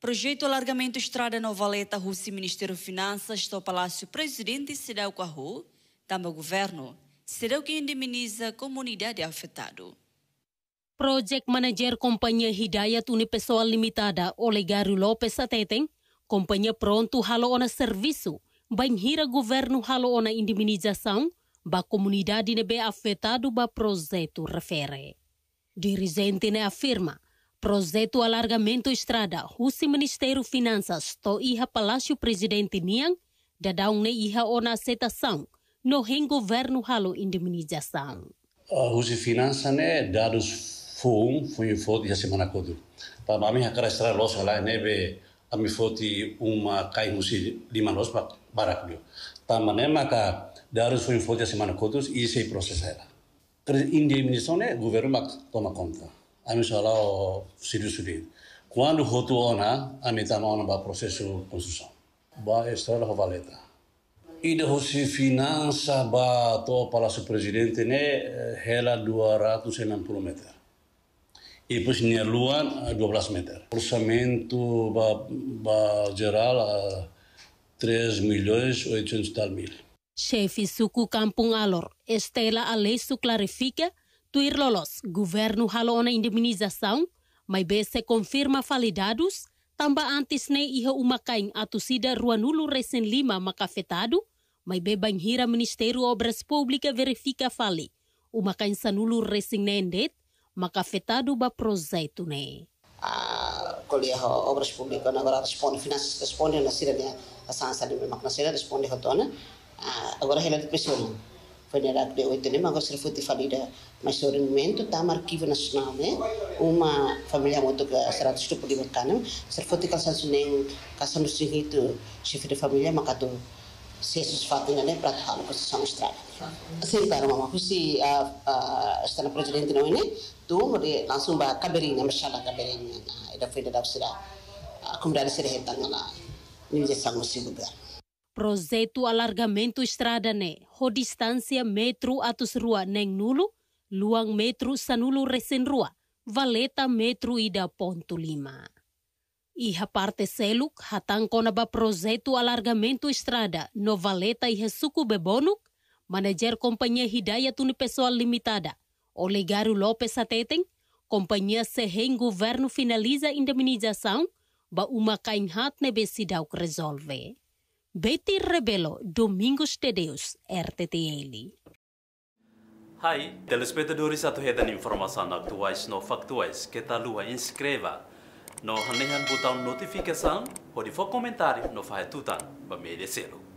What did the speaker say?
Projeto Alargamento Estrada Novaleta Rússia Ministério de Finanças do Palácio Presidente Cidau Carro, também governo, será que indemniza a comunidade afetada. Project Manager Companhia Hidayat Unipessoal Limitada Olegário Lopes Ateteng, Companhia Pronto Halo Serviço, Banhira Governo Halo Ona Indemnização, ba comunidade nebe afetado ba projeto refere. Dirigente ne afirma, Projeto Alargamento Estrada, Husi Ministério Finanças, to iha Palácio Presidente Niang, dadão ne iha ona aceitação, no ren governo halo indemnização. A Husi Finanças, né, dados FUM, FUM FOD, iha semana kodu. Para mim, a cara estrada é losa lá, né, be, a mi foti uma cai Husi lima los baraklio. Tamane, maka, dados FUM FOD, iha semana kodu, e sei processera. Indemnização, né, governo toma conta sala o सिडी सुडी Quando rotou ona, amita ona ba processo construção. Ba valeta. E de hosi finança ba to palácio presidente ne hela 260 meter. E pus nia luan 12 meter. Orçamento ba, ba geral a 3 milhões 800 tal mil. Chefe Suco Campung Alor, Estela Aleixo clarifica lolos, governo halou na indemnização, mas se confirma falidados, tamba antes ne iha umakain atusida ruanulu recém lima macafetado, mas be banhira Ministério Obras Públicas verifica fali, umakain sanulo recém nendet, macafetado ba projeto ne. A colega Obras Públicas agora responde, finanças responde na cidade, a sansa de macnacera responde rotona, agora é de pressiona federado de Oitanema, né? gostaria de falar mas eh, sobre o momento, está no Arquivo Nacional, né? Uma família muito que será de estupo de mercado, se for de calçado nem calçado no seguinte, chefe de família, mas cada sesus fatina né para tal que são estrada assim cara mama kusi a a estana presidente não é, né tu mori langsung ba kaberi na masalah da na ida fida dapsira akumdari sira hetang na ni je sangu sibu Projeto alargamento estrada ne, ho distância metro atus rua neng nulu, luang metro sanulu recen rua, valeta metro ida ponto lima. Iha parte seluk hatang konaba projeto alargamento estrada no valeta iha suku bebonuk, manager companhia Hidayatun Pessoal Limitada, Olegário Lopes Atetem, companhia Serrem Governo finaliza indemnização, ba uma cainhat nebesidau resolve. Betty Rebelo, Domingos de Deus RTTL. Hi, telespectadores atuhetan informações atuais no factuais que tal lua inscreva. No hanehan botão notificação, pode for comentário no faetutan, bamerecelo.